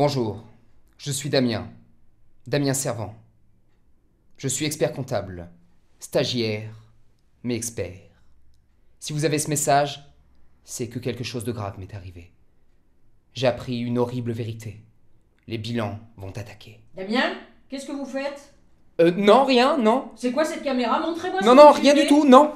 Bonjour, je suis Damien, Damien Servant. Je suis expert comptable, stagiaire, mais expert. Si vous avez ce message, c'est que quelque chose de grave m'est arrivé. J'ai appris une horrible vérité. Les bilans vont attaquer. Damien, qu'est-ce que vous faites Euh, non, rien, non. C'est quoi cette caméra Montrez-moi ce Non, non, rien du tout, non